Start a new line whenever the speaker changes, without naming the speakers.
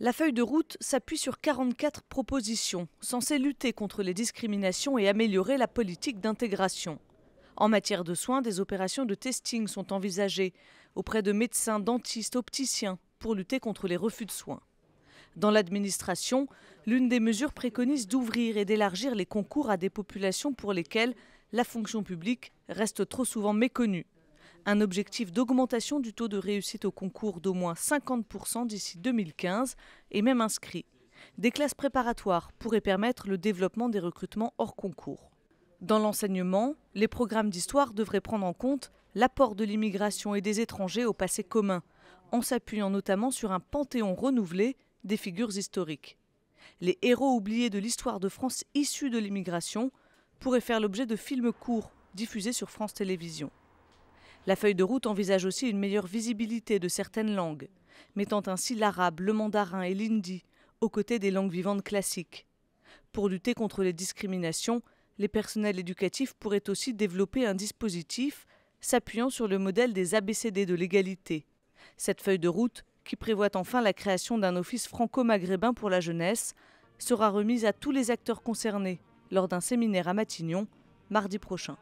La feuille de route s'appuie sur 44 propositions censées lutter contre les discriminations et améliorer la politique d'intégration. En matière de soins, des opérations de testing sont envisagées auprès de médecins, dentistes, opticiens pour lutter contre les refus de soins. Dans l'administration, l'une des mesures préconise d'ouvrir et d'élargir les concours à des populations pour lesquelles la fonction publique reste trop souvent méconnue un objectif d'augmentation du taux de réussite au concours d'au moins 50% d'ici 2015 est même inscrit. Des classes préparatoires pourraient permettre le développement des recrutements hors concours. Dans l'enseignement, les programmes d'histoire devraient prendre en compte l'apport de l'immigration et des étrangers au passé commun, en s'appuyant notamment sur un panthéon renouvelé des figures historiques. Les héros oubliés de l'histoire de France issus de l'immigration pourraient faire l'objet de films courts diffusés sur France Télévisions. La feuille de route envisage aussi une meilleure visibilité de certaines langues, mettant ainsi l'arabe, le mandarin et l'hindi aux côtés des langues vivantes classiques. Pour lutter contre les discriminations, les personnels éducatifs pourraient aussi développer un dispositif s'appuyant sur le modèle des ABCD de l'égalité. Cette feuille de route, qui prévoit enfin la création d'un office franco-maghrébin pour la jeunesse, sera remise à tous les acteurs concernés lors d'un séminaire à Matignon mardi prochain.